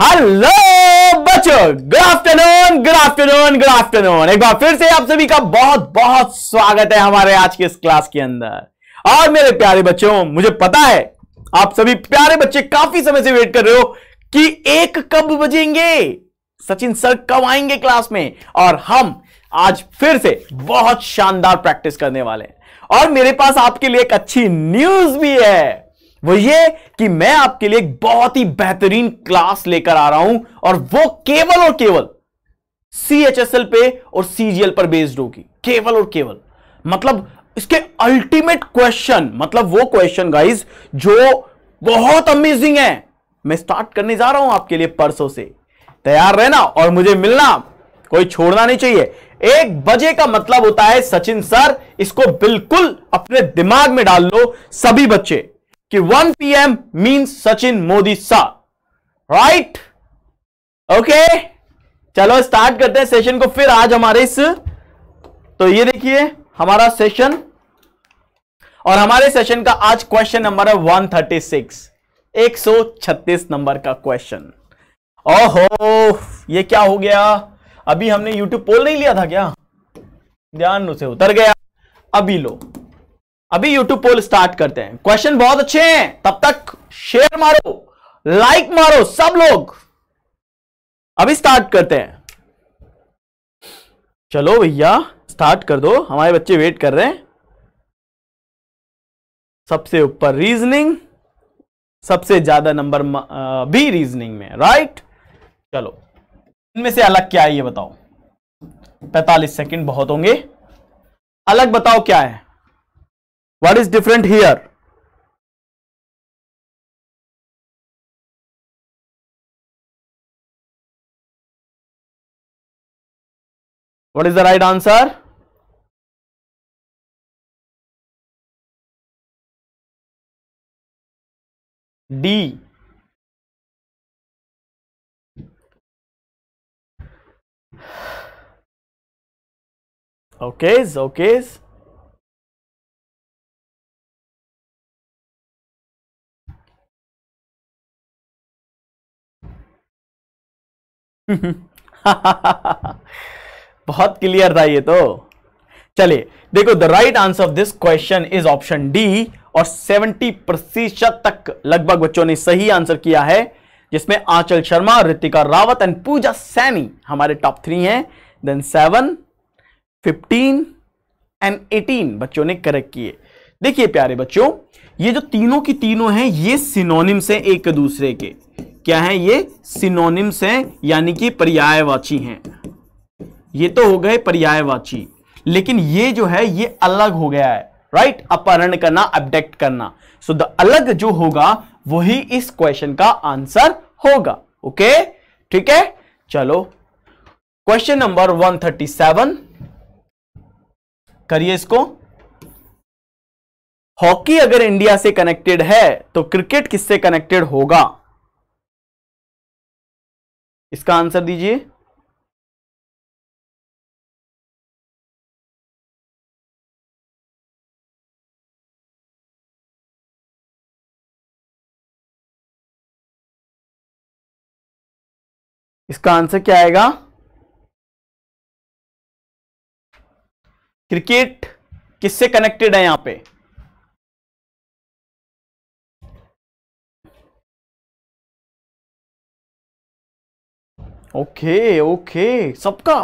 Hello बच्चों good afternoon good afternoon good afternoon एक बार फिर से आप सभी का बहुत बहुत स्वागत है हमारे आज के इस क्लास के अंदर और मेरे प्यारे बच्चों मुझे पता है आप सभी प्यारे बच्चे काफी समय से वेट कर रहे हो कि एक कब बजेंगे सचिन सर कब आएंगे क्लास में और हम आज फिर से बहुत शानदार प्रैक्टिस करने वाले हैं और मेरे पास आपके लिए एक अच्छी न्यूज भी है वो ये कि मैं आपके लिए एक बहुत ही बेहतरीन क्लास लेकर आ रहा हूं और वो केवल और केवल सी एच एस एल पे और सीजीएल पर बेस्ड होगी केवल और केवल मतलब इसके अल्टीमेट क्वेश्चन मतलब वो क्वेश्चन गाइज जो बहुत अमेजिंग है मैं स्टार्ट करने जा रहा हूं आपके लिए परसों से तैयार रहना और मुझे मिलना कोई छोड़ना नहीं चाहिए एक बजे का मतलब होता है सचिन सर इसको बिल्कुल अपने दिमाग में डाल लो सभी बच्चे कि 1 पीएम मींस सचिन मोदी सा राइट ओके चलो स्टार्ट करते हैं सेशन को फिर आज हमारे इस तो ये देखिए हमारा सेशन और हमारे सेशन का आज क्वेश्चन नंबर है 136 136 नंबर का क्वेश्चन ओहो ये क्या हो गया अभी हमने YouTube पोल नहीं लिया था क्या ध्यान उसे उतर गया अभी लो अभी YouTube पोल स्टार्ट करते हैं क्वेश्चन बहुत अच्छे हैं तब तक शेयर मारो लाइक मारो सब लोग अभी स्टार्ट करते हैं चलो भैया स्टार्ट कर दो हमारे बच्चे वेट कर रहे हैं सबसे ऊपर रीजनिंग सबसे ज्यादा नंबर भी रीजनिंग में राइट चलो इनमें से अलग क्या है ये बताओ 45 सेकंड बहुत होंगे अलग बताओ क्या है What is different here? What is the right answer? D. Okay, okay. बहुत क्लियर था ये तो चलिए देखो the right answer of this question is option D और 70 प्रतिशत तक लगभग बच्चों ने सही आंसर किया है जिसमें आंचल शर्मा ऋतिका रावत एंड पूजा सैनी हमारे टॉप थ्री हैं then seven fifteen and eighteen बच्चों ने करेक्ट किए देखिए प्यारे बच्चों ये जो तीनों की तीनों हैं ये सिनोनिम्स हैं एक दूसरे के क्या है ये सिनोनिम्स हैं यानी कि पर्यायवाची हैं ये तो हो गए पर्यायवाची लेकिन ये जो है ये अलग हो गया है राइट अपहरण करना अबडेक्ट करना सो so, द अलग जो होगा वही इस क्वेश्चन का आंसर होगा ओके ठीक है चलो क्वेश्चन नंबर 137 करिए इसको हॉकी अगर इंडिया से कनेक्टेड है तो क्रिकेट किससे कनेक्टेड होगा इसका आंसर दीजिए इसका आंसर क्या आएगा क्रिकेट किससे कनेक्टेड है यहां पे ओके ओके सबका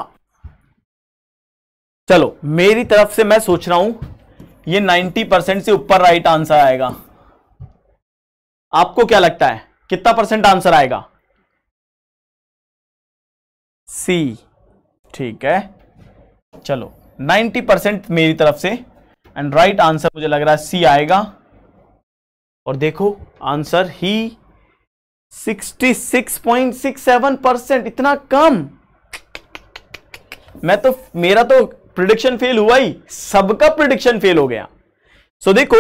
चलो मेरी तरफ से मैं सोच रहा हूं ये 90 परसेंट से ऊपर राइट आंसर आएगा आपको क्या लगता है कितना परसेंट आंसर आएगा सी ठीक है चलो 90 परसेंट मेरी तरफ से एंड राइट आंसर मुझे लग रहा है सी आएगा और देखो आंसर ही 66.67 परसेंट इतना कम मैं तो मेरा तो प्रिडिक्शन फेल हुआ ही सबका प्रिडिक्शन फेल हो गया सो so, देखो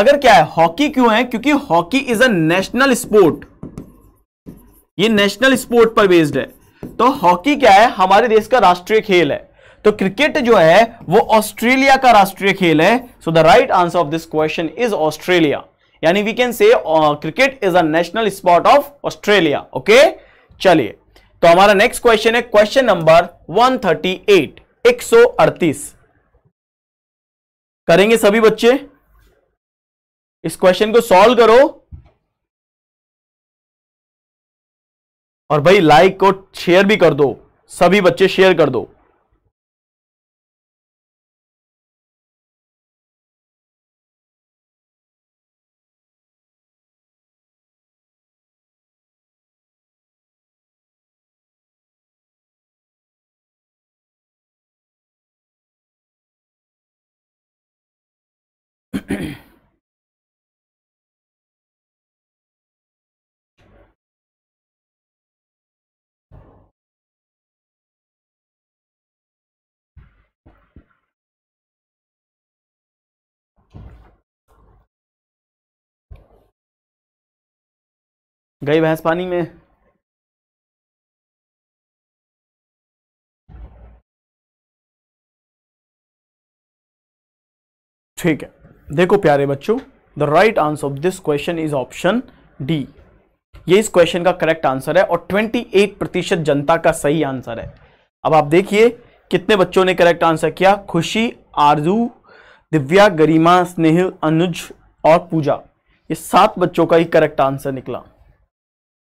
अगर क्या है हॉकी क्यों है क्योंकि hockey is a national sport ये नेशनल स्पोर्ट पर बेस्ड है तो हॉकी क्या है हमारे देश का राष्ट्रीय खेल है तो क्रिकेट जो है वो ऑस्ट्रेलिया का राष्ट्रीय खेल है so the right answer of this question is Australia यानी we can say cricket is a national sport of Australia okay चलिए तो हमारा नेक्स्ट क्वेश्चन है क्वेश्चन नंबर 138 138 करेंगे सभी बच्चे इस क्वेश्चन को सॉल्व करो और भाई लाइक और शेयर भी कर दो सभी बच्चे शेयर कर दो गई भैंस पानी में ठीक है देखो प्यारे बच्चों the right answer of this question is option D ये इस क्वेश्चन का करेक्ट आंसर है और 28 प्रतिशत जनता का सही आंसर है अब आप देखिए कितने बच्चों ने करेक्ट आंसर किया खुशी आरजू दिव्या गरिमा स्नेह अनुज और पूजा ये सात बच्चों का ही करेक्ट आंसर निकला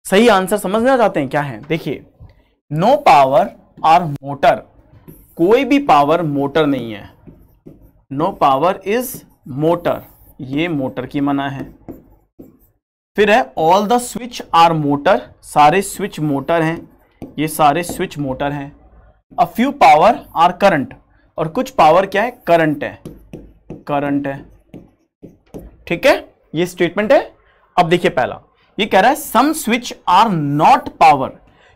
सही आंसर समझना चाहते हैं क्या है देखिए नो पावर आर मोटर कोई भी पावर मोटर नहीं है नो पावर इज मोटर ये मोटर की मना है फिर है all the switch are motor सारे स्विच मोटर हैं ये सारे स्विच मोटर हैं a few power are current और कुछ पावर क्या है करंट है करंट है ठीक है ये स्टेटमेंट है अब देखिए पहला ये कह रहा है some switch are not power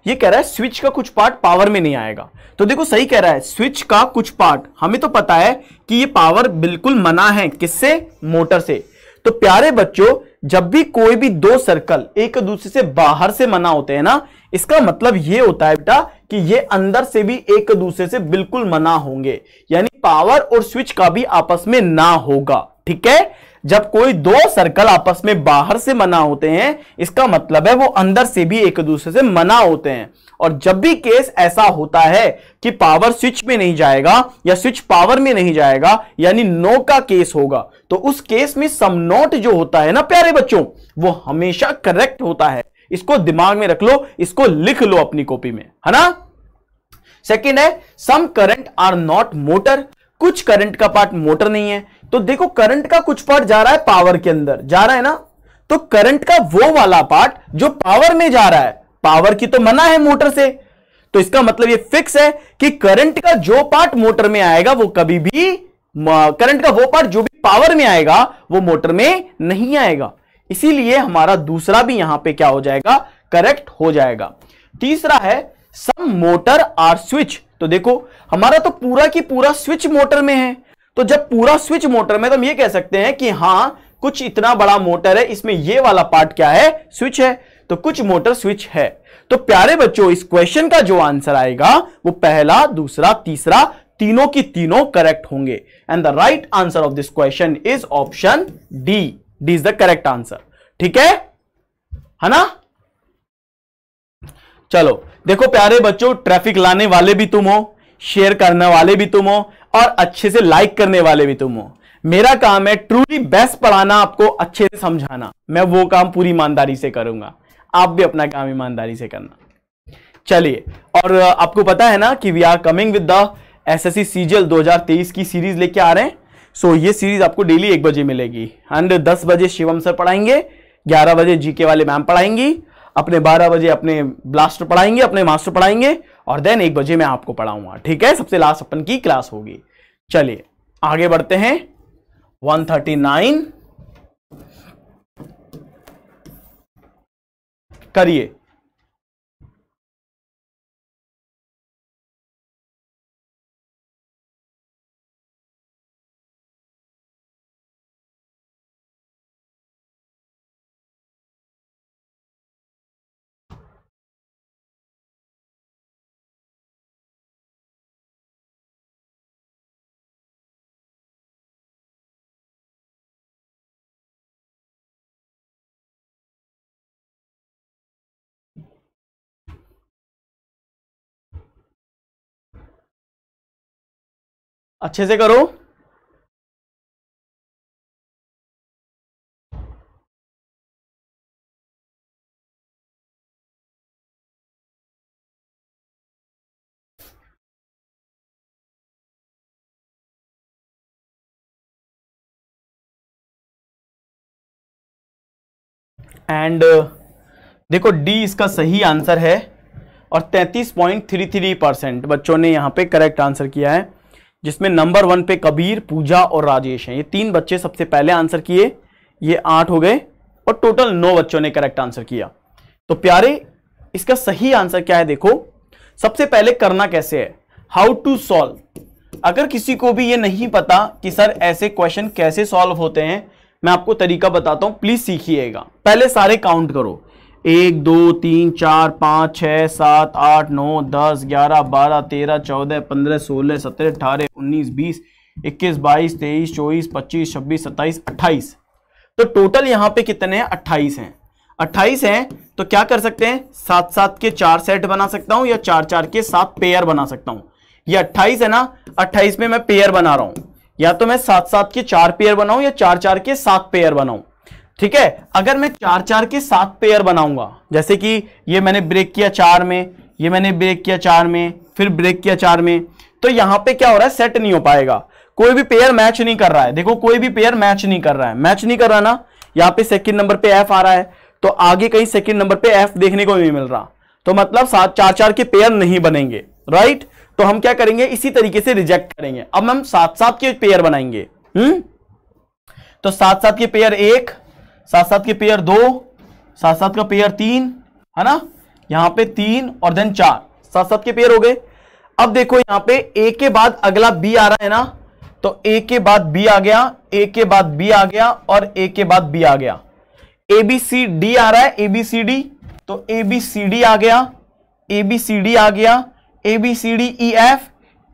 ये कह रहा है स्विच का कुछ पार्ट पावर में नहीं आएगा तो देखो सही कह रहा है स्विच का कुछ पार्ट हमें तो पता है कि ये पावर बिल्कुल मना है किससे मोटर से तो प्यारे बच्चों जब भी कोई भी दो सर्कल एक दूसरे से बाहर से मना होते हैं ना इसका मतलब ये होता है बेटा कि ये अंदर से भी एक दूसरे से बिल्कुल मना होंगे यानी पावर और स्विच का भी आपस में ना होगा ठीक है जब कोई दो सर्कल आपस में बाहर से मना होते हैं इसका मतलब है वो अंदर से भी एक दूसरे से मना होते हैं और जब भी केस ऐसा होता है कि पावर स्विच में नहीं जाएगा या स्विच पावर में नहीं जाएगा यानी नो का केस होगा तो उस केस में सम नोट जो होता है ना प्यारे बच्चों वो हमेशा करेक्ट होता है इसको दिमाग में रख लो इसको लिख लो अपनी कॉपी में है ना सेकेंड है some current are not motor कुछ करंट का पार्ट मोटर नहीं है तो देखो करंट का कुछ पार्ट जा रहा है पावर के अंदर जा रहा है ना तो करंट का वो वाला पार्ट जो पावर में जा रहा है पावर की तो मना है मोटर से तो इसका मतलब ये फिक्स है कि करंट का जो पार्ट मोटर में आएगा वो कभी भी करंट का वो पार्ट जो भी पावर में आएगा वो मोटर में नहीं आएगा इसीलिए हमारा दूसरा भी यहां पे क्या हो जाएगा करेक्ट हो जाएगा तीसरा है सम मोटर आर स्विच तो देखो हमारा तो पूरा की पूरा स्विच मोटर में है तो जब पूरा स्विच मोटर में तो हम ये कह सकते हैं कि हां कुछ इतना बड़ा मोटर है इसमें ये वाला पार्ट क्या है स्विच है तो कुछ मोटर स्विच है तो प्यारे बच्चों इस क्वेश्चन का जो आंसर आएगा वो पहला दूसरा तीसरा तीनों की तीनों करेक्ट होंगे and the right answer of this question is option D D is the correct answer ठीक है है ना चलो देखो प्यारे बच्चों ट्रैफिक लाने वाले भी तुम हो शेयर करने वाले भी तुम हो और अच्छे से लाइक करने वाले भी तुम हो मेरा काम है ट्रूली बेस्ट पढ़ाना आपको अच्छे से समझाना मैं वो काम पूरी ईमानदारी से करूंगा आप भी अपना काम ईमानदारी से करना चलिए और आपको पता है ना कि we are coming with the S S C CGL 2023 की सीरीज लेके आ रहे हैं सो so, ये सीरीज आपको डेली एक बजे मिलेगी एंड दस बजे शिवम सर पढ़ाएंगे ग्यारह बजे जीके वाले मैम पढ़ाएंगी अपने बारह बजे अपने ब्लास्टर पढ़ाएंगे अपने मास्टर पढ़ाएंगे और देन एक बजे मैं आपको पढ़ाऊंगा ठीक है सबसे लास्ट अपन की क्लास होगी चलिए आगे बढ़ते हैं 139 करिए अच्छे से करो एंड uh, देखो डी इसका सही आंसर है और 33.33 परसेंट बच्चों ने यहां पे करेक्ट आंसर किया है जिसमें नंबर वन पे कबीर पूजा और राजेश हैं ये तीन बच्चे सबसे पहले आंसर किए ये आठ हो गए और टोटल नौ बच्चों ने करेक्ट आंसर किया तो प्यारे इसका सही आंसर क्या है देखो सबसे पहले करना कैसे है हाउ टू सॉल्व अगर किसी को भी ये नहीं पता कि सर ऐसे क्वेश्चन कैसे सॉल्व होते हैं मैं आपको तरीका बताता हूं प्लीज सीखिएगा पहले सारे काउंट करो एक दो तीन चार पाँच छः सात आठ नौ दस ग्यारह बारह तेरह चौदह पंद्रह सोलह सत्रह अठारह उन्नीस बीस इक्कीस बाईस तेईस चौबीस पच्चीस छब्बीस सत्ताईस अट्ठाईस तो टोटल यहाँ पे कितने हैं अट्ठाईस हैं अट्ठाईस हैं तो क्या कर सकते हैं सात सात के चार सेट बना सकता हूँ या चार चार के सात पेयर बना सकता हूँ ये अट्ठाईस है ना अट्ठाईस में मैं पेयर बना रहा हूँ या तो मैं सात सात के चार पेयर बनाऊँ या चार चार के सात पेयर बनाऊँ ठीक है अगर मैं चार चार के सात पेयर बनाऊंगा जैसे कि ये मैंने ब्रेक किया चार में ये मैंने ब्रेक किया चार में फिर ब्रेक किया चार में तो यहां पे क्या हो रहा है सेट नहीं हो पाएगा कोई भी पेयर मैच नहीं कर रहा है देखो कोई भी पेयर मैच नहीं कर रहा है मैच नहीं कर रहा ना यहां पे सेकंड नंबर पे एफ आ रहा है तो आगे कहीं सेकंड नंबर पे एफ देखने को नहीं मिल रहा तो मतलब सात चार चार के पेयर नहीं बनेंगे राइट तो हम क्या करेंगे इसी तरीके से रिजेक्ट करेंगे अब हम सात सात के पेयर बनाएंगे हम्म तो सात सात के पेयर एक सात सात के पेयर दो सात सात का पेयर तीन है ना यहां पे तीन और देन चार सात सात के पेयर हो गए अब देखो यहां पे ए के बाद अगला बी आ रहा है ना तो ए के बाद बी आ गया ए के बाद बी आ गया और ए के बाद बी आ गया ए बी सी डी आ रहा है ए बी सी डी तो ए बी सी डी आ गया ए बी सी डी आ गया A B C D E F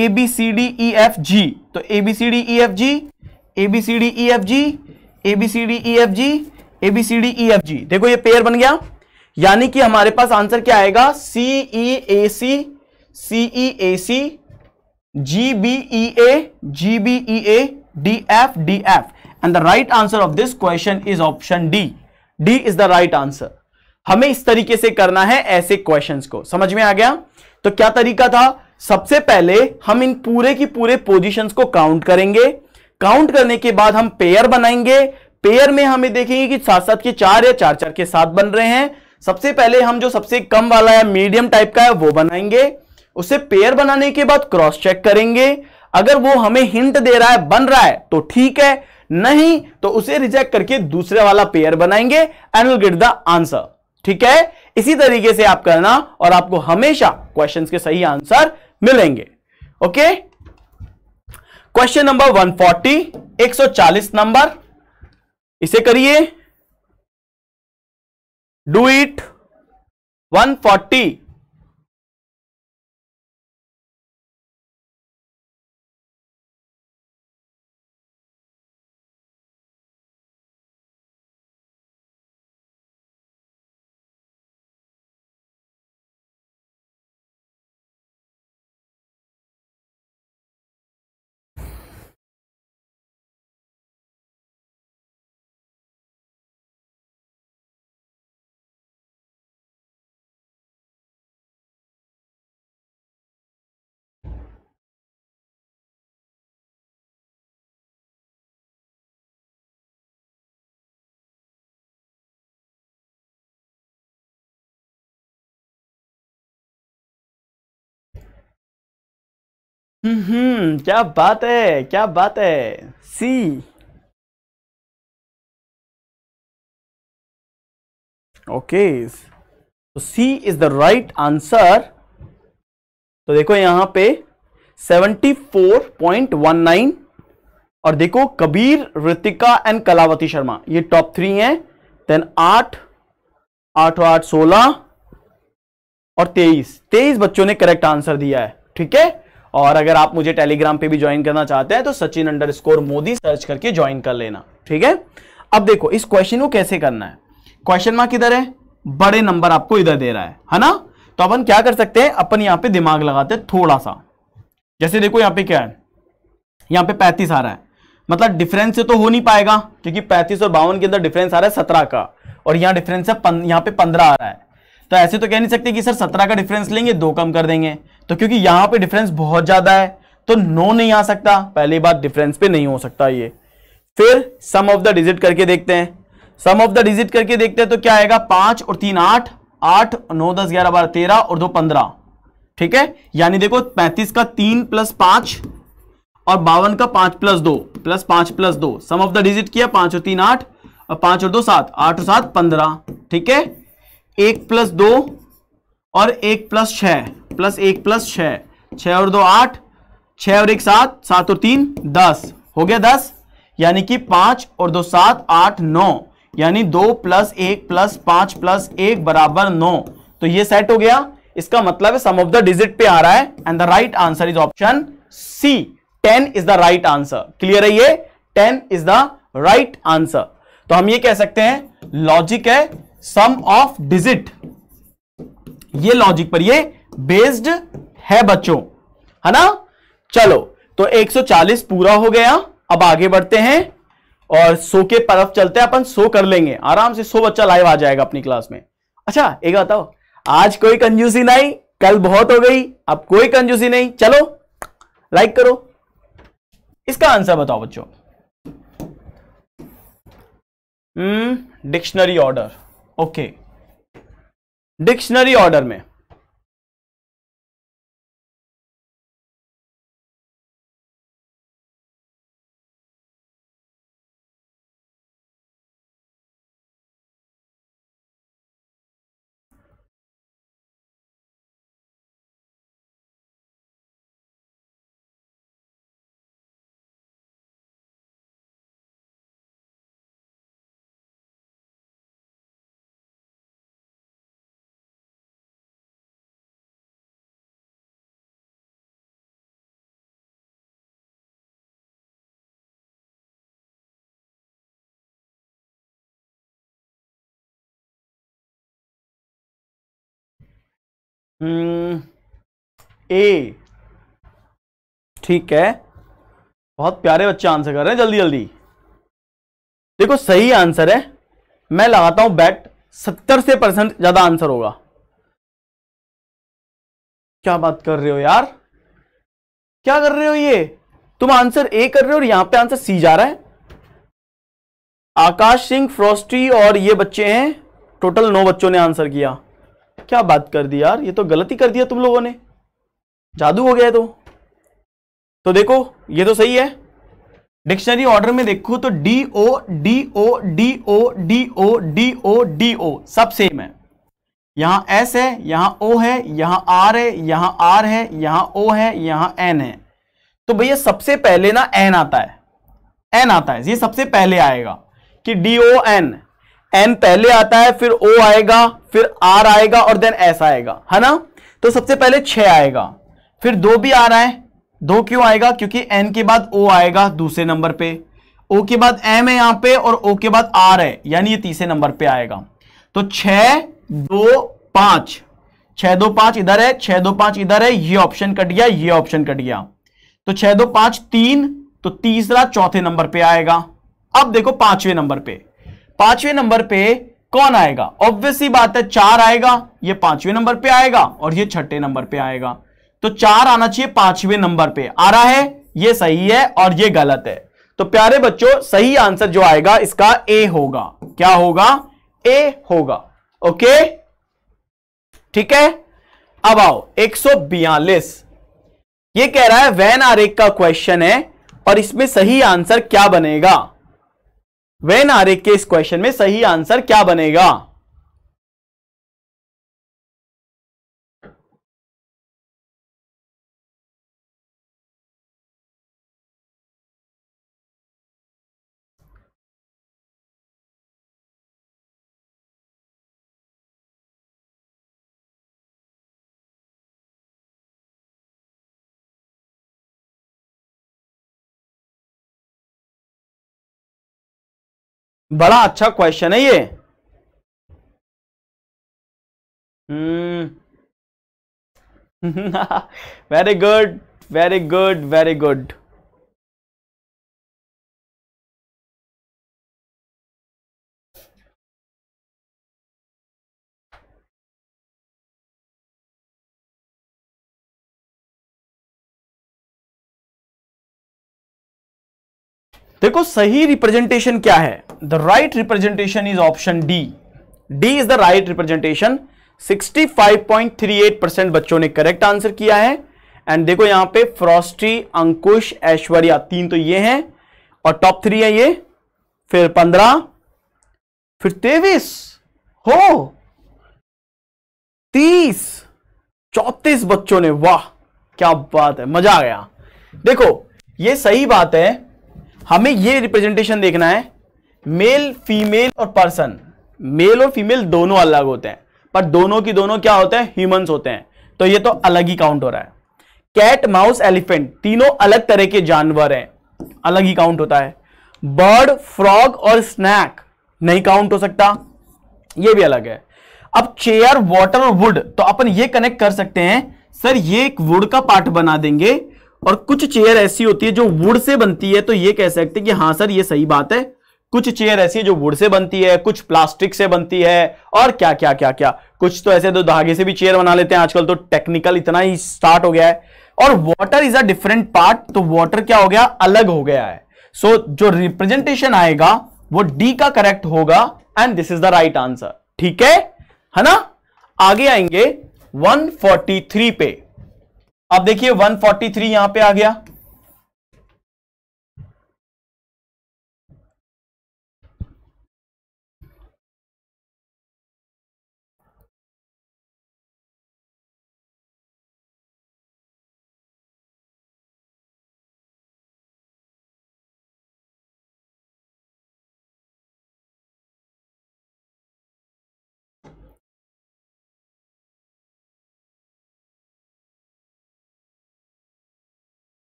A B C D E F G तो A B C D E F G A B C D E F G A B C D E F G A B C D E F G देखो ये pair बन गया यानी कि हमारे पास answer क्या आएगा C E A C C E A C G B E A G B E A D F D F and the right answer of this question is option D D is the right answer हमें इस तरीके से करना है ऐसे question को समझ में आ गया तो क्या तरीका था सबसे पहले हम इन पूरे की पूरे पोजिशन को काउंट करेंगे काउंट करने के बाद हम पेयर बनाएंगे पेयर में हमें देखेंगे कि साथ साथ के चार या चार चार के साथ बन रहे हैं सबसे पहले हम जो सबसे कम वाला है मीडियम टाइप का है वो बनाएंगे उसे पेयर बनाने के बाद क्रॉस चेक करेंगे अगर वो हमें हिंट दे रहा है बन रहा है तो ठीक है नहीं तो उसे रिजेक्ट करके दूसरे वाला पेयर बनाएंगे and will get the answer ठीक है इसी तरीके से आप करना और आपको हमेशा क्वेश्चन के सही आंसर मिलेंगे ओके क्वेश्चन नंबर 140 140 नंबर इसे करिए डू इट 140 हम्म क्या बात है क्या बात है सी ओके तो C is the right answer तो देखो यहां पे 74.19 और देखो कबीर ऋतिका एंड कलावती शर्मा ये टॉप थ्री हैं देन आठ आठ आठ सोलह और तेईस तेईस बच्चों ने करेक्ट आंसर दिया है ठीक है और अगर आप मुझे टेलीग्राम पे भी ज्वाइन करना चाहते हैं तो Sachin underscore Modi search करके ज्वाइन कर लेना ठीक है अब देखो इस क्वेश्चन को कैसे करना है क्वेश्चन मार्क इधर है बड़े नंबर आपको इधर दे रहा है है ना तो अपन क्या कर सकते हैं अपन यहां पे दिमाग लगाते हैं थोड़ा सा जैसे देखो यहां पे क्या है यहां पे पैंतीस आ रहा है मतलब डिफरेंस से तो हो नहीं पाएगा क्योंकि पैंतीस और बावन के अंदर डिफरेंस आ रहा है सत्रह का और यहां डिफरेंस है यहाँ पे पंद्रह आ रहा है तो ऐसे तो कह नहीं सकते कि सर सत्रह का डिफरेंस लेंगे दो कम कर देंगे तो क्योंकि यहां पे डिफरेंस बहुत ज्यादा है तो नो नहीं आ सकता पहली बात डिफरेंस पे नहीं हो सकता ये फिर सम ऑफ द डिजिट करके देखते हैं सम ऑफ द डिजिट करके देखते हैं तो क्या आएगा पांच और तीन आठ आठ नौ दस ग्यारह बारह तेरह और दो पंद्रह ठीक है यानी देखो पैंतीस का तीन प्लस पांच और बावन का पांच प्लस दो प्लस पांच प्लस दो सम ऑफ द डिजिट किया पांच और तीन आठ और पांच और दो सात आठ और सात पंद्रह ठीक है एक प्लस दो और एक प्लस छ प्लस एक प्लस छ छ और दो आठ छ और एक सात सात और तीन दस हो गया दस यानी कि पांच और दो सात आठ नौ यानी दो प्लस एक प्लस पांच प्लस एक बराबर नौ तो ये सेट हो गया इसका मतलब है सम ऑफ द डिजिट पे आ रहा है and the right answer is option C ten is the right answer clear है ये ten is the right answer तो हम ये कह सकते हैं लॉजिक है सम ऑफ डिजिट ये लॉजिक पर ये बेस्ड है बच्चों है ना चलो तो 140 पूरा हो गया अब आगे बढ़ते हैं और सो के तरफ चलते हैं अपन सो कर लेंगे आराम से सो बच्चा लाइव आ जाएगा अपनी क्लास में अच्छा एक बताओ आज कोई कंजूसी नहीं कल बहुत हो गई अब कोई कंजूसी नहीं चलो लाइक करो इसका आंसर बताओ बच्चों dictionary order okay dictionary order में हम्म, ए ठीक है बहुत प्यारे बच्चे आंसर कर रहे हैं जल्दी जल्दी देखो सही आंसर है मैं लगाता हूं बैट सत्तर से परसेंट ज्यादा आंसर होगा क्या बात कर रहे हो यार क्या कर रहे हो ये तुम आंसर ए कर रहे हो और यहां पे आंसर सी जा रहा है आकाश सिंह फ्रोस्टी और ये बच्चे हैं टोटल नौ बच्चों ने आंसर किया क्या बात कर दी यार ये तो गलती कर दिया तुम लोगों ने जादू हो गया तो तो देखो ये तो सही है डिक्शनरी ऑर्डर में देखो तो D O D O D O D O D O D O सब सेम है यहां एस है यहां ओ है यहां आर है यहां आर है यहां ओ है यहां एन है तो भैया सबसे पहले ना एन आता है एन आता है ये सबसे पहले आएगा कि डी ओ एन एन पहले आता है फिर ओ आएगा फिर आर आएगा और देन एस आएगा है ना तो सबसे पहले छ आएगा फिर दो भी आ रहा है दो क्यों आएगा क्योंकि एन के बाद ओ आएगा दूसरे नंबर पे ओ के बाद एम है यहां पे और ओ के बाद आर है यानी ये तीसरे नंबर पे आएगा तो छ दो पांच छह दो पांच इधर है छह दो पांच इधर है ये ऑप्शन कट गया ये ऑप्शन कट गया तो छह दो पांच तीन तो तीसरा चौथे नंबर पे आएगा अब देखो पांचवें नंबर पे पांचवे नंबर पे कौन आएगा ऑब्वियसली बात है चार आएगा ये पांचवें नंबर पे आएगा और ये छठे नंबर पे आएगा तो चार आना चाहिए पांचवें नंबर पे आ रहा है ये सही है और ये गलत है तो प्यारे बच्चों सही आंसर जो आएगा इसका ए होगा क्या होगा ए होगा ओके ठीक है अब आओ एक ये कह रहा है वैन आरेख का क्वेश्चन है और इसमें सही आंसर क्या बनेगा वेन आर के इस क्वेश्चन में सही आंसर क्या बनेगा बड़ा अच्छा क्वेश्चन है ये very good very good very good देखो सही रिप्रेजेंटेशन क्या है the right representation is option D. D is the right representation. 65.38 percent बच्चों ने करेक्ट आंसर किया है एंड देखो यहां पे फ्रॉस्टी अंकुश ऐश्वर्या तीन तो ये हैं और टॉप थ्री है ये फिर पंद्रह फिर तेवीस हो तीस चौतीस बच्चों ने वाह क्या बात है मजा आ गया देखो ये सही बात है हमें ये रिप्रेजेंटेशन देखना है मेल फीमेल और पर्सन मेल और फीमेल दोनों अलग होते हैं पर दोनों की दोनों क्या होते हैं ह्यूमंस होते हैं तो ये तो अलग ही काउंट हो रहा है कैट माउस एलिफेंट तीनों अलग तरह के जानवर हैं अलग ही काउंट होता है बर्ड फ्रॉग और स्नैक नहीं काउंट हो सकता ये भी अलग है अब चेयर वाटर और वुड तो अपन ये कनेक्ट कर सकते हैं सर ये एक वुड का पार्ट बना देंगे और कुछ चेयर ऐसी होती है जो वुड से बनती है तो ये कह सकते हैं कि हाँ सर ये सही बात है कुछ चेयर ऐसी है जो वुड से बनती है कुछ प्लास्टिक से बनती है और क्या क्या क्या क्या कुछ तो ऐसे तो धागे से भी चेयर बना लेते हैं आजकल तो टेक्निकल इतना ही स्टार्ट हो गया है और water is a different part तो वाटर क्या हो गया अलग हो गया है सो so, जो रिप्रेजेंटेशन आएगा वो डी का करेक्ट होगा and this is the right answer ठीक है है ना आगे आएंगे 143 पे अब देखिए 143 यहां पर आ गया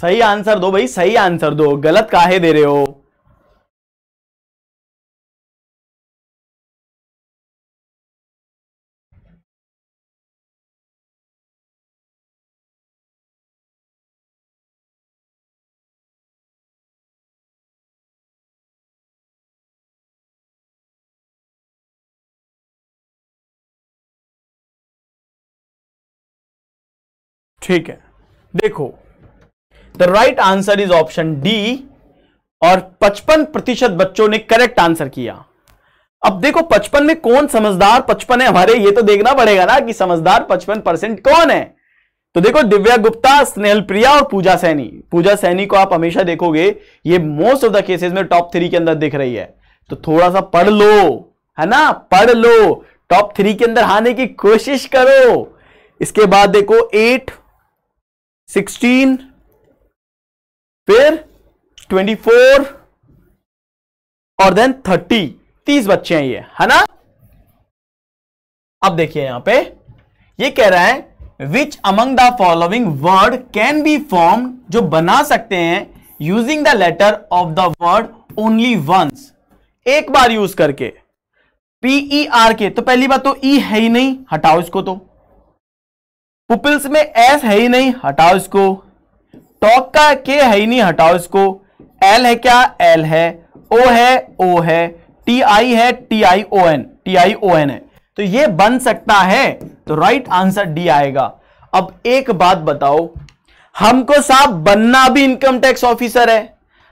सही आंसर दो भाई सही आंसर दो गलत काहे दे रहे हो ठीक है देखो the right answer is option D और 55 प्रतिशत बच्चों ने करेक्ट आंसर किया अब देखो 55 में कौन समझदार 55 है हमारे ये तो देखना पड़ेगा ना कि समझदार 55 परसेंट कौन है तो देखो दिव्या गुप्ता स्नेहल प्रिया और पूजा सैनी पूजा सैनी को आप हमेशा देखोगे ये मोस्ट ऑफ द केसेस में टॉप थ्री के अंदर दिख रही है तो थोड़ा सा पढ़ लो है ना पढ़ लो टॉप थ्री के अंदर आने की कोशिश करो इसके बाद देखो एट सिक्सटीन फिर 24 और देन 30 30 बच्चे हैं ये है ना अब देखिए यहां पे ये कह रहा है which among the following word can be form जो बना सकते हैं using the letter of the word only once एक बार यूज करके पीई आर e के तो पहली बात तो ई e है ही नहीं हटाओ इसको तो पुपिल्स में एस है ही नहीं हटाओ इसको टॉक का के है ही नहीं हटाओ इसको एल है क्या एल है ओ है ओ है टी आई है T I O N T I O N है तो ये बन सकता है तो राइट आंसर डी आएगा अब एक बात बताओ हमको साहब बनना भी इनकम टैक्स ऑफिसर है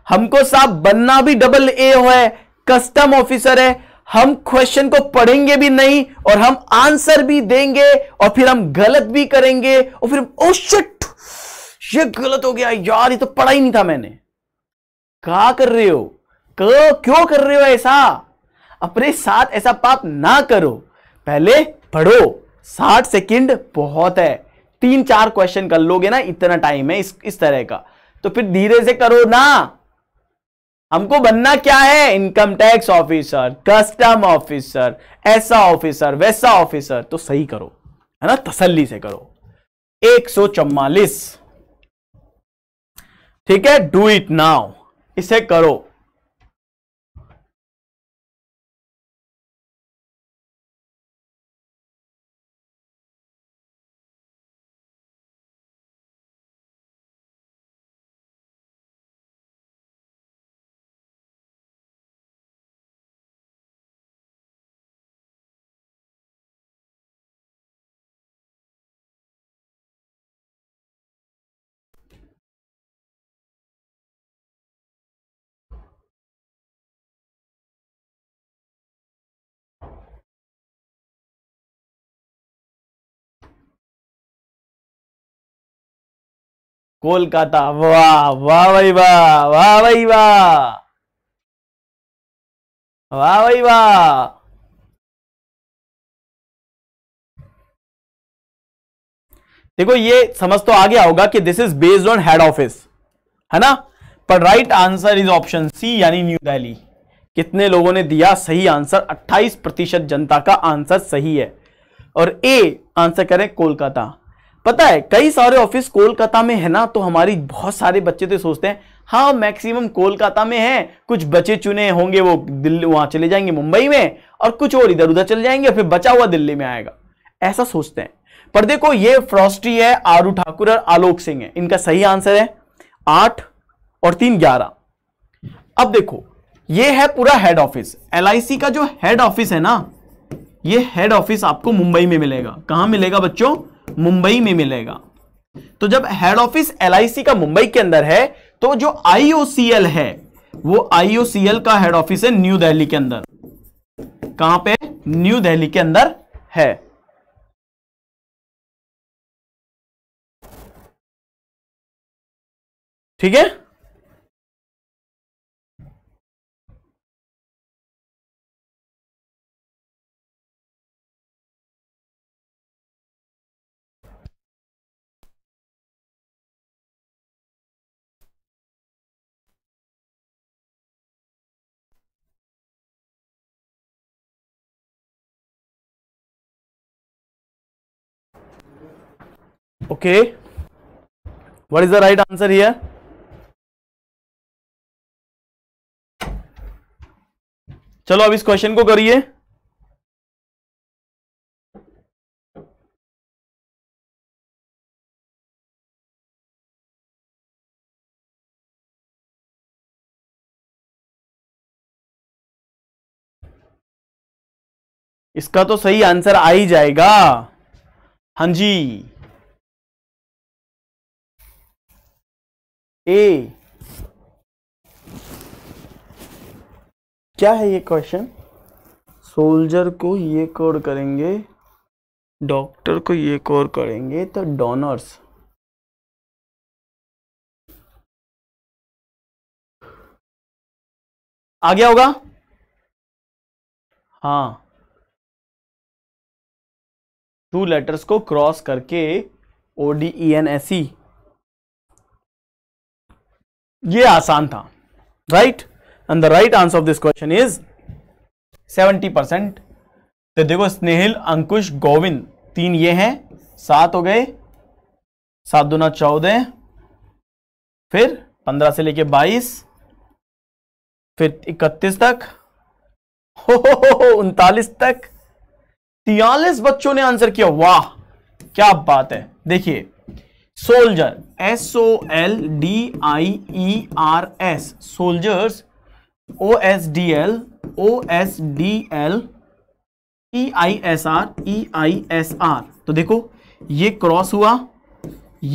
हमको साहब बनना भी डबल ए हो है कस्टम ऑफिसर है हम क्वेश्चन को पढ़ेंगे भी नहीं और हम आंसर भी देंगे और फिर हम गलत भी करेंगे और फिर ओ शिट oh ये गलत हो गया यार ये तो पढ़ा ही नहीं था मैंने कहा कर रहे हो कर, क्यों कर रहे हो ऐसा अपने साथ ऐसा पाप ना करो पहले पढ़ो साठ सेकंड बहुत है तीन चार क्वेश्चन कर लोगे ना इतना टाइम है इस इस तरह का तो फिर धीरे से करो ना हमको बनना क्या है income tax officer custom officer ऐसा ऑफिसर वैसा ऑफिसर तो सही करो है ना तसल्ली से करो एक सौ ठीक है डू इट नाउ इसे करो कोलकाता वाह वाह भाई वाह वाह भाई वाह वाह भाई वाह देखो ये समझ तो आ गया होगा कि this is based on head office है ना पर right answer is option C यानी न्यू दिल्ली कितने लोगों ने दिया सही आंसर 28 प्रतिशत जनता का आंसर सही है और ए आंसर करें कोलकाता पता है कई सारे ऑफिस कोलकाता में है ना तो हमारी बहुत सारे बच्चे तो सोचते हैं हाँ मैक्सिमम कोलकाता में है कुछ बचे चुने होंगे वो दिल्ली वहां चले जाएंगे मुंबई में और कुछ और इधर उधर चले जाएंगे फिर बचा हुआ दिल्ली में आएगा ऐसा सोचते हैं पर देखो ये फ्रॉस्टी है आरू ठाकुर और आलोक सिंह है इनका सही आंसर है आठ और तीन ग्यारह अब देखो ये है पूरा हेड ऑफिस एल का जो हेड ऑफिस है ना ये हेड ऑफिस आपको मुंबई में मिलेगा कहां मिलेगा बच्चों मुंबई में मिलेगा तो जब हेड ऑफिस एल का मुंबई के अंदर है तो जो आईओसीएल है वो आईओसीएल का हेड ऑफिस है न्यू दिल्ली के अंदर कहां पे न्यू दिल्ली के अंदर है ठीक है okay what is the right answer here चलो अब इस क्वेश्चन को करिए इसका तो सही आंसर आ ही जाएगा हां जी ए क्या है ये क्वेश्चन सोल्जर को ये कोर करेंगे डॉक्टर को ये कोर करेंगे तो डोनर्स आ गया होगा हाँ टू लेटर्स को क्रॉस करके ओ डी ई एन ये आसान था right and the right answer of this question is 70 percent तो देखो स्नेहिल अंकुश गोविंद तीन ये हैं सात हो गए सात दुना चौदह फिर पंद्रह से लेके बाईस फिर इकतीस तक हो हो, हो उनतालीस तक तियालीस बच्चों ने आंसर किया वाह क्या बात है देखिए soldier S O L D I E R S soldiers O S D L O S D L E I S R E I S R तो देखो ये क्रॉस हुआ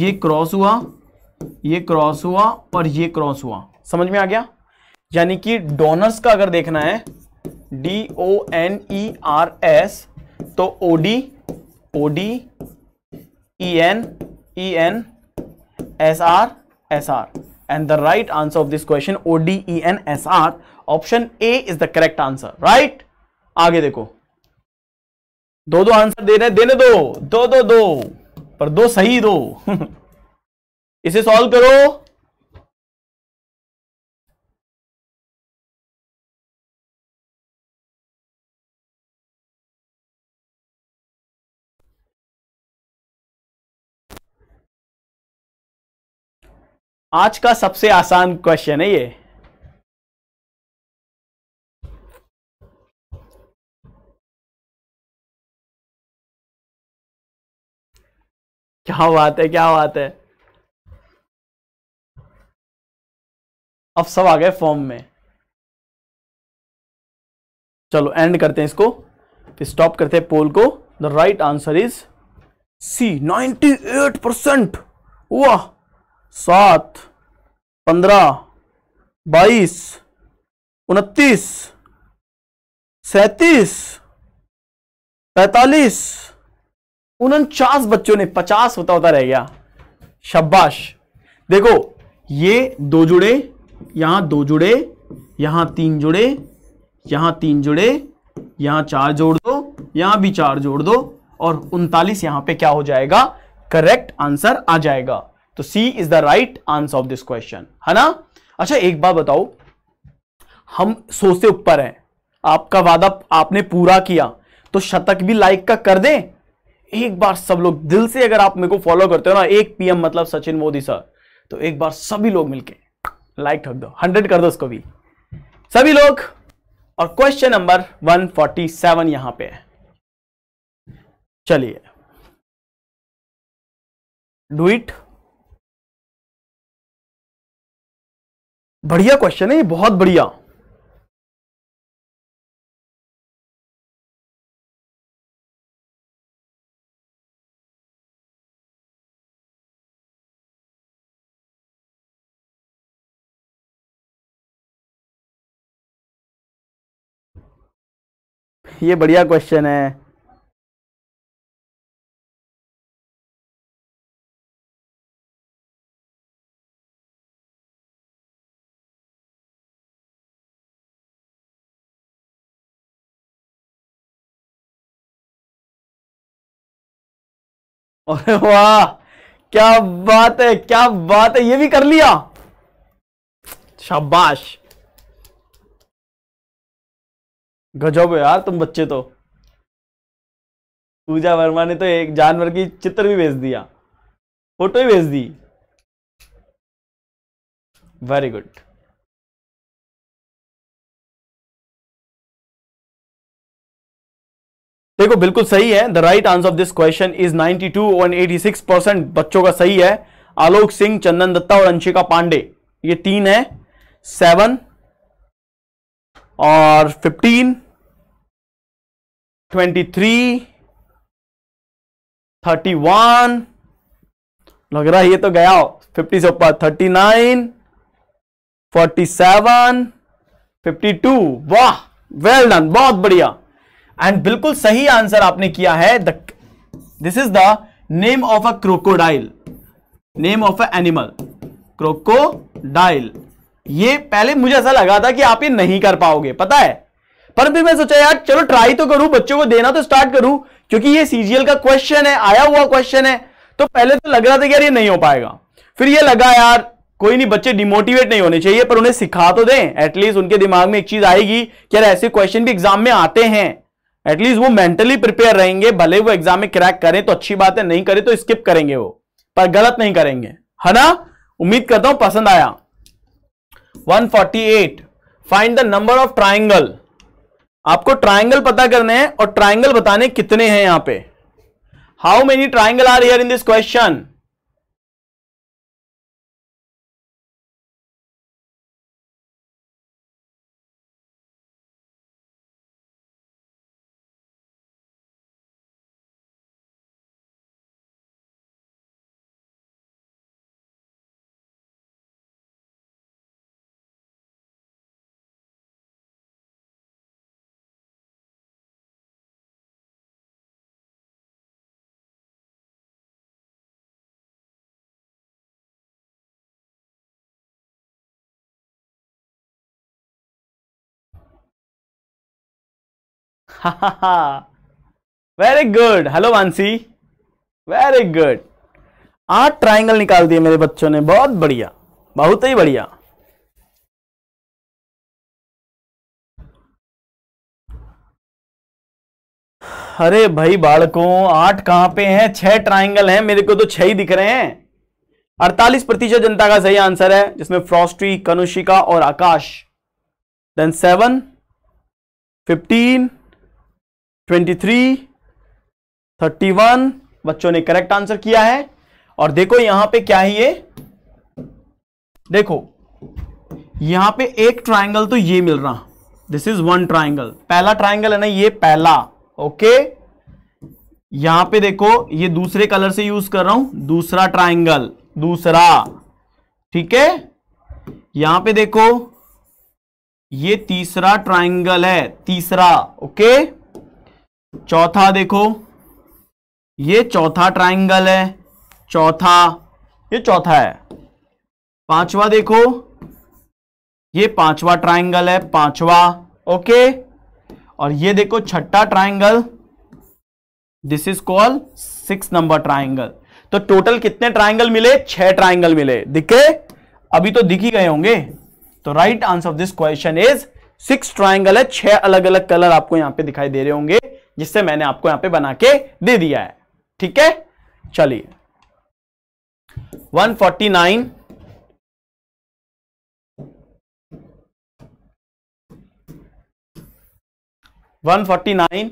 ये क्रॉस हुआ ये क्रॉस हुआ और ये क्रॉस हुआ समझ में आ गया यानी कि डोनर्स का अगर देखना है D O N E R S तो O D O D E N E N S R S R. And the right answer of this question O D E N S R. Option A is the correct answer. Right? आगे देखो दो दो answer दे रहे देने दो दो दो दो पर दो सही दो इसे सॉल्व करो आज का सबसे आसान क्वेश्चन है ये क्या बात है क्या बात है अब सब आ गए फॉर्म में चलो एंड करते हैं इसको फिर स्टॉप करते हैं पोल को the right answer is C 98 percent वाह सात पंद्रह बाईस उनतीस सैतीस पैतालीस उनचास बच्चों ने पचास होता होता रह गया शब्बाश देखो ये दो जुड़े यहां दो जुड़े यहां तीन जुड़े यहां तीन जुड़े यहां चार जोड़ दो यहां भी चार जोड़ दो और उनतालीस यहां पे क्या हो जाएगा करेक्ट आंसर आ जाएगा तो C is the right answer of this question है ना अच्छा एक बात बताओ हम सो से ऊपर हैं आपका वादा आपने पूरा किया तो शतक भी लाइक का कर दें एक बार सब लोग दिल से अगर आप मेरे को फॉलो करते हो ना एक पीएम मतलब सचिन मोदी सर तो एक बार सभी लोग मिलके लाइक ठक दो हंड्रेड कर दो उसको भी सभी लोग और क्वेश्चन नंबर 147 यहां पर चलिए डू इट बढ़िया क्वेश्चन है ये बहुत बढ़िया ये बढ़िया क्वेश्चन है अरे वाह क्या बात है क्या बात है ये भी कर लिया शाबाश गजब यार तुम बच्चे तो पूजा वर्मा ने तो एक जानवर की चित्र भी भेज दिया फोटो भी भेज दी वेरी गुड देखो बिल्कुल सही है the right answer of this question is 92 और 86 परसेंट बच्चों का सही है आलोक सिंह चंदन दत्ता और अंशिका पांडे ये तीन है सेवन और fifteen twenty three thirty one लग रहा है ये तो गया फिफ्टी से ऊपर thirty nine forty seven fifty two वाह वेल डन बहुत बढ़िया एंड बिल्कुल सही आंसर आपने किया है this is the name of a crocodile name of a animal crocodile ये पहले मुझे ऐसा लगा था कि आप ये नहीं कर पाओगे पता है पर फिर मैं सोचा यार चलो ट्राई तो करूं बच्चों को देना तो स्टार्ट करूं क्योंकि ये सीजीएल का क्वेश्चन है आया हुआ क्वेश्चन है तो पहले तो लग रहा था कि यार ये नहीं हो पाएगा फिर ये लगा यार कोई नहीं बच्चे डिमोटिवेट नहीं होने चाहिए पर उन्हें सिखा तो दें एटलीस्ट उनके दिमाग में एक चीज आएगी कि यार ऐसे क्वेश्चन भी एग्जाम में आते हैं एटलीस्ट वो मेंटली प्रिपेयर रहेंगे भले वो एग्जाम में क्रैक करें तो अच्छी बात है नहीं करें तो स्किप करेंगे वो पर गलत नहीं करेंगे है ना उम्मीद करता हूं पसंद आया 148 find the number of triangle आपको ट्राइंगल पता करने हैं और ट्राइंगल बताने कितने हैं यहां पे how many triangle are here in this question very good hello Vansi very good आठ ट्राइंगल निकाल दिए मेरे बच्चों ने बहुत बढ़िया बहुत ही बढ़िया अरे भाई बालकों आठ कहां पे हैं छह ट्राइंगल हैं मेरे को तो छह ही दिख रहे हैं अड़तालीस प्रतिशत जनता का सही आंसर है जिसमें फ्रॉस्टी कनुषिका और Akash then seven fifteen twenty three thirty one बच्चों ने करेक्ट आंसर किया है और देखो यहां पे क्या है ये देखो यहां पे एक ट्राइंगल तो ये मिल रहा दिस इज वन ट्राइंगल पहला ट्राइंगल है ना ये पहला ओके यहां पे देखो ये दूसरे कलर से यूज कर रहा हूं दूसरा ट्राइंगल दूसरा ठीक है यहां पे देखो ये तीसरा ट्राइंगल है तीसरा ओके okay? चौथा देखो ये चौथा ट्राइंगल है चौथा ये चौथा है पांचवा देखो ये पांचवा ट्राइंगल है पांचवा ओके और ये देखो छठा triangle this is called six number triangle तो टोटल कितने ट्राइंगल मिले छह ट्राइंगल मिले दिखे अभी तो दिख ही गए होंगे तो right answer of this question is six triangle है छह अलग अलग कलर आपको यहां पे दिखाई दे रहे होंगे जिससे मैंने आपको यहां पे बना के दे दिया है ठीक है चलिए 149 149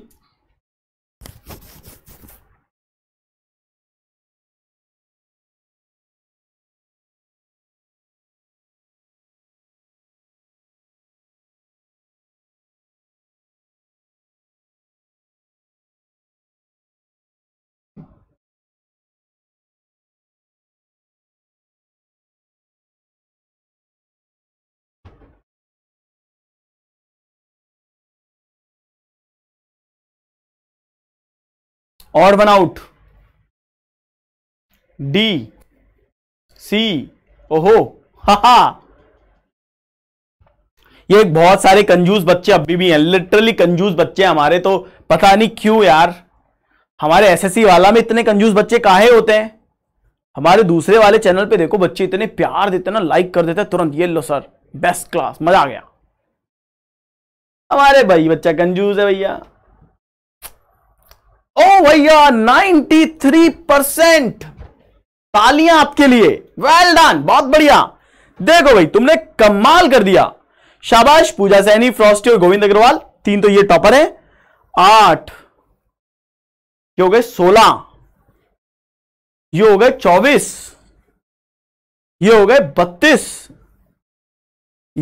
और वन आउट डी सी ओहो हा हा ये बहुत सारे कंजूस बच्चे अभी भी हैं लिटरली कंजूस बच्चे हमारे तो पता नहीं क्यों यार हमारे एसएससी वाला में इतने कंजूस बच्चे काहे होते हैं हमारे दूसरे वाले चैनल पे देखो बच्चे इतने प्यार देते ना लाइक कर देते तुरंत ये लो सर बेस्ट क्लास मजा आ गया हमारे भाई बच्चा कंजूस है भैया ओ oh, भैया 93 परसेंट तालियां आपके लिए वेल डन बहुत बढ़िया देखो भाई तुमने कमाल कर दिया शाबाश पूजा सैनी फ्रॉस्टी और गोविंद अग्रवाल तीन तो ये टॉपर है आठ ये हो गए सोलह ये हो गए चौबीस ये हो गए बत्तीस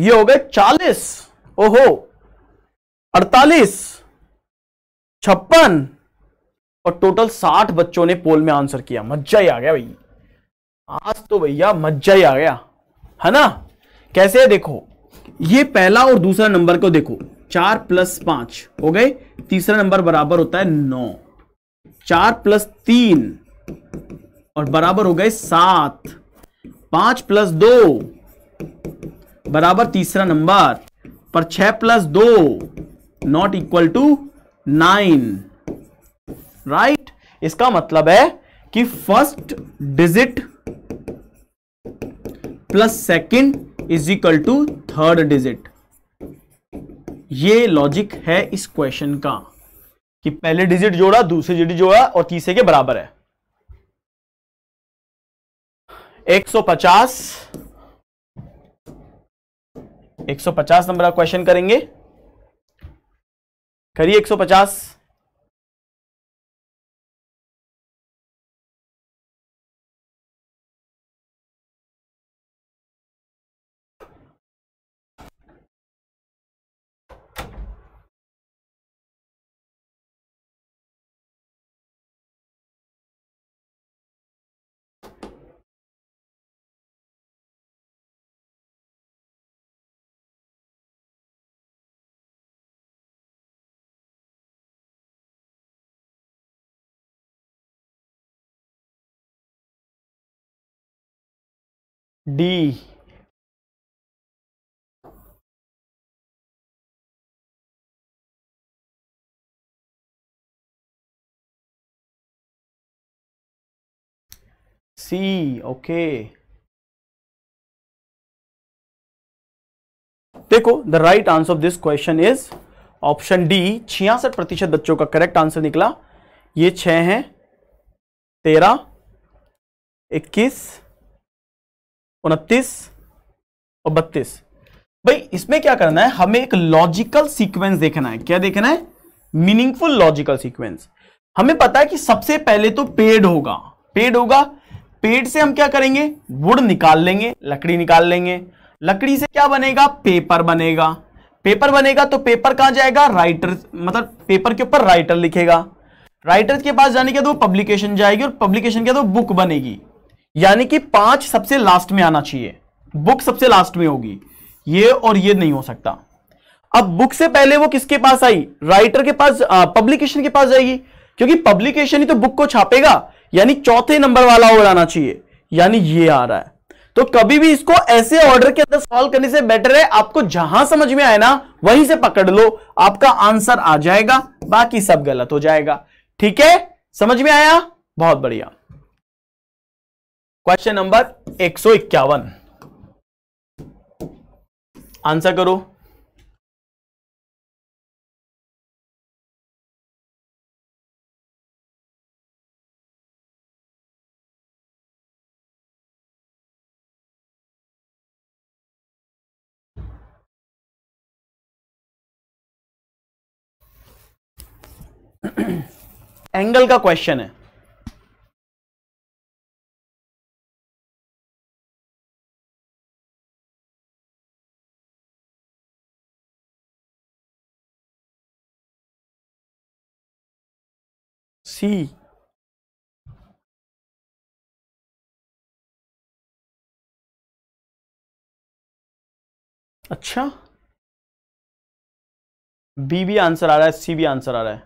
ये हो गए चालीस ओहो अड़तालीस छप्पन और टोटल साठ बच्चों ने पोल में आंसर किया मज्जा ही आ गया भाई आज तो भैया मज्जा ही आ गया है ना कैसे है देखो ये पहला और दूसरा नंबर को देखो चार प्लस पांच हो गए तीसरा नंबर बराबर होता है नौ चार प्लस तीन और बराबर हो गए सात पांच प्लस दो बराबर तीसरा नंबर पर छह प्लस दो not equal to nine right right? इसका मतलब है कि first digit plus second is equal to third digit ये लॉजिक है इस क्वेश्चन का कि पहले डिजिट जोड़ा दूसरे डिजिट जोड़ा और तीसरे के बराबर है 150 150 नंबर का क्वेश्चन करेंगे करिए 150 डी सी ओके देखो the right answer of this question is option D छियासठ प्रतिशत बच्चों का करेक्ट आंसर निकला ये छह हैं तेरह इक्कीस उनतीस और बत्तीस भाई इसमें क्या करना है हमें एक लॉजिकल सीक्वेंस देखना है क्या देखना है मीनिंगफुल लॉजिकल सीक्वेंस हमें पता है कि सबसे पहले तो पेड़ होगा पेड़ होगा पेड़ से हम क्या करेंगे वुड निकाल लेंगे लकड़ी निकाल लेंगे लकड़ी से क्या बनेगा पेपर बनेगा पेपर बनेगा तो पेपर कहां जाएगा राइटर मतलब पेपर के ऊपर राइटर लिखेगा राइटर के पास जाने के बाद वो पब्लिकेशन जाएगी और पब्लिकेशन के बाद वो बुक बनेगी यानी कि पांच सबसे लास्ट में आना चाहिए बुक सबसे लास्ट में होगी ये और ये नहीं हो सकता अब बुक से पहले वो किसके पास आई राइटर के पास पब्लिकेशन के पास जाएगी क्योंकि पब्लिकेशन ही तो बुक को छापेगा यानी चौथे नंबर वाला ऑर्डर आना चाहिए यानी ये आ रहा है तो कभी भी इसको ऐसे ऑर्डर के अंदर सॉल्व करने से बेटर है आपको जहां समझ में आए ना वहीं से पकड़ लो आपका आंसर आ जाएगा बाकी सब गलत हो जाएगा ठीक है समझ में आया बहुत बढ़िया क्वेश्चन नंबर एक सौ इक्यावन आंसर करो एंगल का क्वेश्चन है सी अच्छा बी भी आंसर आ रहा है सी भी आंसर आ रहा है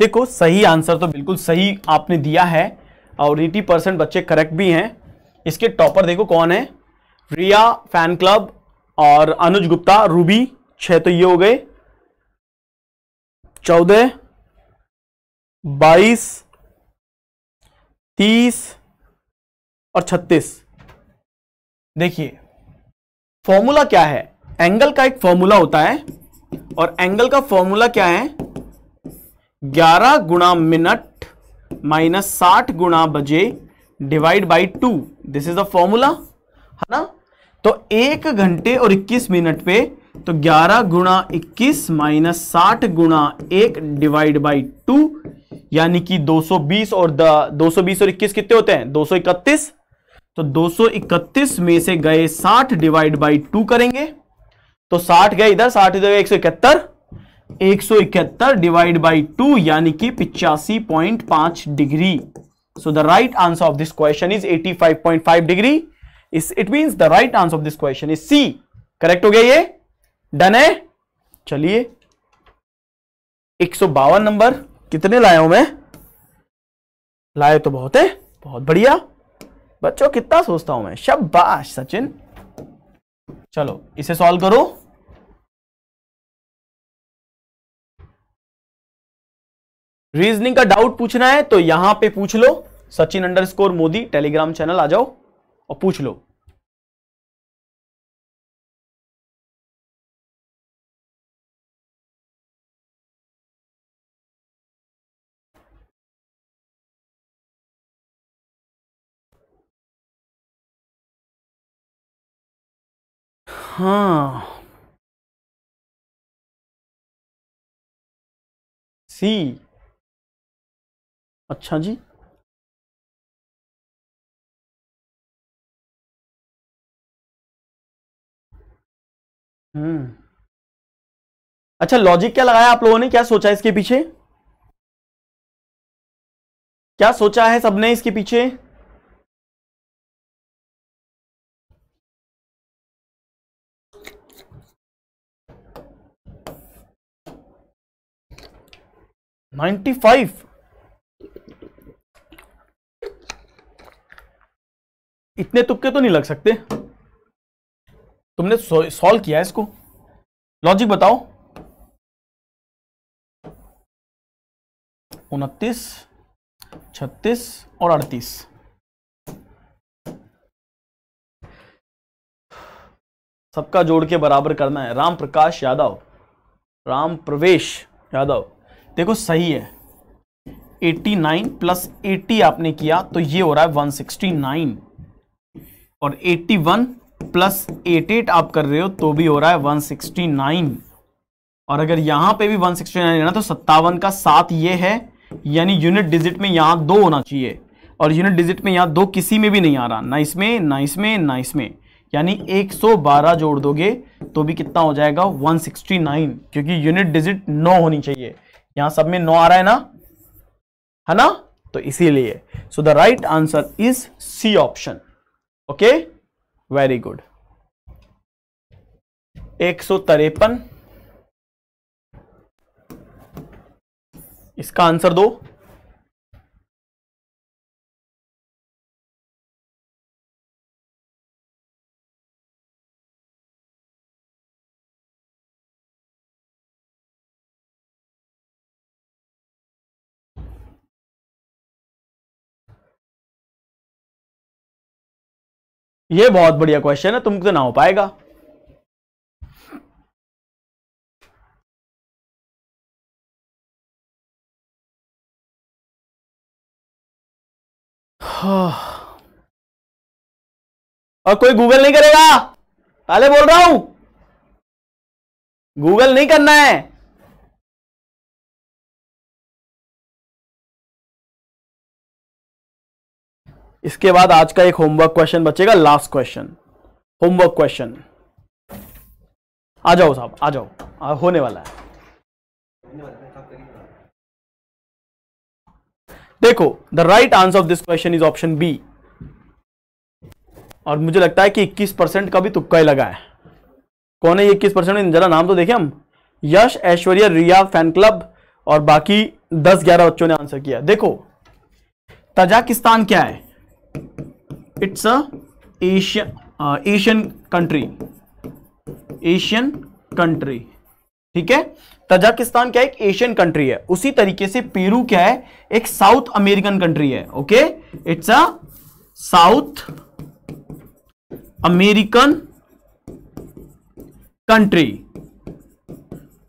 देखो सही आंसर तो बिल्कुल सही आपने दिया है और एटी परसेंट बच्चे करेक्ट भी हैं इसके टॉपर देखो कौन है रिया फैन क्लब और अनुज गुप्ता रूबी छह तो ये हो गए चौदह बाईस तीस और छत्तीस देखिए फॉर्मूला क्या है एंगल का एक फॉर्मूला होता है और एंगल का फॉर्मूला क्या है ग्यारह गुणा मिनट माइनस साठ गुणा बजे divide by two this is the formula है ना तो एक घंटे और 21 मिनट पे तो 11 गुणा इक्कीस माइनस साठ गुणा एक डिवाइड बाई टू यानी कि 220 और द 220 और 21 कितने होते हैं 231 तो 231 में से गए 60 डिवाइड बाई टू करेंगे तो 60 गए इधर 60 इधर गए एक सौ इकहत्तर एक सौ इकहत्तर डिवाइड बाई टू यानी कि पिचासी पॉइंट पांच degree So the right answer of this question is 85.5 degree. Is it means the right answer of this question is C. Correct हो गया ये डन है चलिए एक सौ बावन नंबर कितने लाया हूं मैं लाए तो बहुत है बहुत बढ़िया बच्चों कितना सोचता हूं मैं शब्बाश सचिन चलो इसे सॉल्व करो रीजनिंग का डाउट पूछना है तो यहां पे पूछ लो Sachin score Modi Telegram channel आ जाओ और पूछ लो हाँ सी अच्छा जी हम्म अच्छा लॉजिक क्या लगाया आप लोगों ने क्या सोचा इसके पीछे क्या सोचा है सबने इसके पीछे नाइन्टी फाइव इतने तुक्के तो नहीं लग सकते तुमने सॉल्व किया इसको लॉजिक बताओ उनतीस छत्तीस और अड़तीस सबका जोड़ के बराबर करना है राम प्रकाश यादव राम प्रवेश यादव देखो सही है 89 प्लस 80 आपने किया तो ये हो रहा है 169 और 81 प्लस एट एट आप कर रहे हो तो भी हो रहा है वन सिक्सटी नाइन और अगर यहां पे भी वन सिक्सटी नाइन लेना तो सत्तावन का सात ये है यानी यूनिट डिजिट में यहां दो होना चाहिए और यूनिट डिजिट में यहां दो किसी में भी नहीं आ रहा ना इसमें ना इसमें ना इसमें यानी 112 जोड़ दोगे तो भी कितना हो जाएगा 169 क्योंकि यूनिट डिजिट नौ होनी चाहिए यहां सब में नौ आ रहा है ना है ना तो इसीलिए so the right answer is C option okay very good एक सौ तिरपन इसका आंसर दो ये बहुत बढ़िया क्वेश्चन है तुमसे तो ना हो पाएगा हाँ। और कोई गूगल नहीं करेगा पहले बोल रहा हूं गूगल नहीं करना है इसके बाद आज का एक होमवर्क क्वेश्चन बचेगा लास्ट क्वेश्चन होमवर्क क्वेश्चन आ जाओ साहब आ जाओ आ, होने वाला है देखो the right answer of this question is option B और मुझे लगता है कि 21 परसेंट का भी तुक्का ही लगा है कौन है इक्कीस परसेंट जरा नाम तो देखे हम यश ऐश्वर्या रिया फैन क्लब और बाकी 10-11 बच्चों ने आंसर किया देखो तजाकिस्तान क्या है it's a Asian Asian country Asian country ठीक है तजाकिस्तान क्या एक एशियन कंट्री है उसी तरीके से पेरू क्या है एक साउथ अमेरिकन कंट्री है okay it's a South American country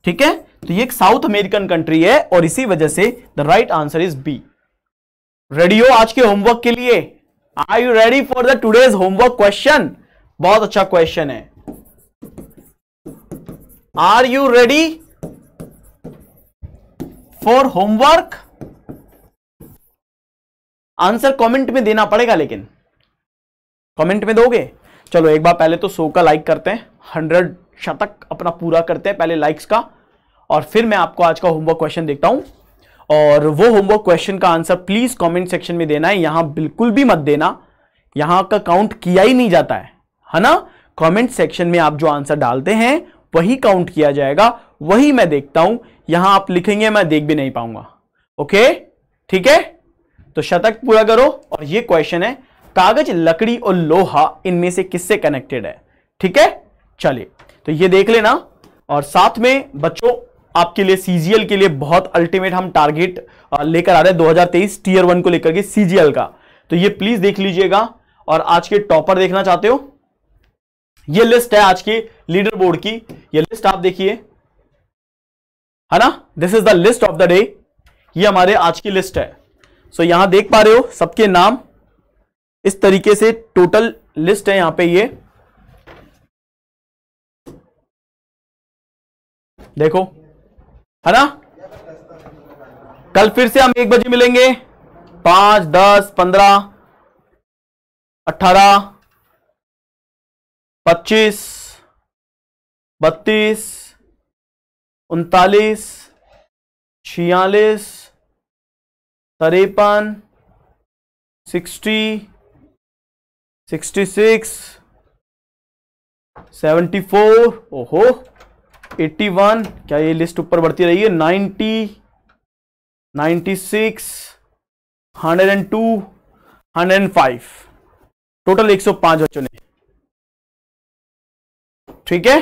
ठीक है तो ये एक साउथ अमेरिकन कंट्री है और इसी वजह से the right answer is B radio आज के होमवर्क के लिए are you ready for the today's homework question बहुत अच्छा क्वेश्चन है are you ready for homework answer comment में देना पड़ेगा लेकिन कमेंट में दोगे चलो एक बार पहले तो सो का लाइक करते हैं हंड्रेड शतक अपना पूरा करते हैं पहले लाइक्स का और फिर मैं आपको आज का होमवर्क क्वेश्चन देखता हूं और वो होमवर्क क्वेश्चन का आंसर प्लीज कमेंट सेक्शन में देना है यहां बिल्कुल भी मत देना यहां का काउंट किया ही नहीं जाता है है ना कमेंट सेक्शन में आप जो आंसर डालते हैं वही काउंट किया जाएगा वही मैं देखता हूं यहां आप लिखेंगे मैं देख भी नहीं पाऊंगा ओके ठीक है तो शतक पूरा करो और ये क्वेश्चन है कागज लकड़ी और लोहा इनमें से किससे कनेक्टेड है ठीक है चलिए तो ये देख लेना और साथ में बच्चों आपके लिए सीजीएल के लिए बहुत अल्टीमेट हम टारगेट लेकर आ रहे हैं 2023 टीयर वन को लेकर के सीजीएल का तो ये प्लीज देख लीजिएगा और आज के टॉपर देखना चाहते हो ये लिस्ट है आज के लीडर बोर्ड की ये लिस्ट आप देखिए है ना this is the list of the day ये हमारे आज की लिस्ट है सो so, यहां देख पा रहे हो सबके नाम इस तरीके से टोटल लिस्ट है यहां पे ये देखो है ना कल फिर से हम एक बजे मिलेंगे पांच दस पंद्रह अठारह पच्चीस बत्तीस उनतालीस छियालीस तिरपन sixty sixty six seventy four ओहो 81 क्या ये लिस्ट ऊपर बढ़ती रही है 90 96 102 105 टोटल 105 बच्चों ने ठीक है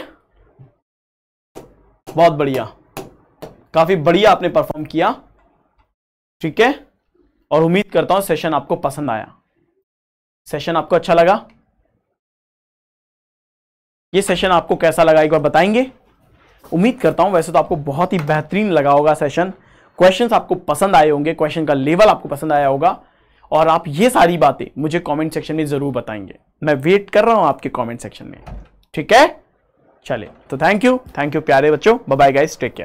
बहुत बढ़िया काफी बढ़िया आपने परफॉर्म किया ठीक है और उम्मीद करता हूं सेशन आपको पसंद आया सेशन आपको अच्छा लगा ये सेशन आपको कैसा लगा एक बार बताएंगे उम्मीद करता हूँ वैसे तो आपको बहुत ही बेहतरीन लगा होगा सेशन क्वेश्चंस आपको पसंद आए होंगे क्वेश्चन का लेवल आपको पसंद आया होगा और आप ये सारी बातें मुझे कमेंट सेक्शन में ज़रूर बताएंगे मैं वेट कर रहा हूँ आपके कमेंट सेक्शन में ठीक है चले तो थैंक यू थैंक यू प्यारे बच्चों बाय गाइस टेक केयर